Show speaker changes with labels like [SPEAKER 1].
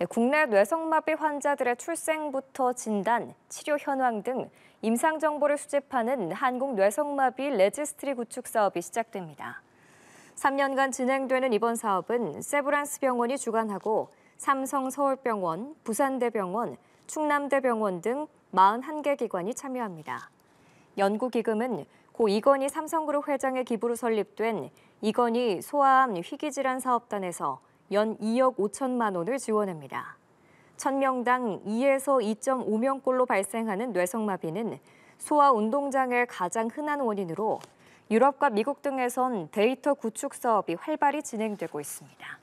[SPEAKER 1] 네, 국내 뇌성마비 환자들의 출생부터 진단, 치료 현황 등 임상 정보를 수집하는 한국 뇌성마비 레지스트리 구축 사업이 시작됩니다. 3년간 진행되는 이번 사업은 세브란스 병원이 주관하고 삼성 서울병원, 부산대병원, 충남대병원 등 41개 기관이 참여합니다. 연구기금은 고 이건희 삼성그룹 회장의 기부로 설립된 이건희 소아암 희귀질환 사업단에서 연 2억 5천만 원을 지원합니다. 1000명당 2에서 2.5명꼴로 발생하는 뇌성마비는 소아 운동장을 가장 흔한 원인으로 유럽과 미국 등에선 데이터 구축 사업이 활발히 진행되고 있습니다.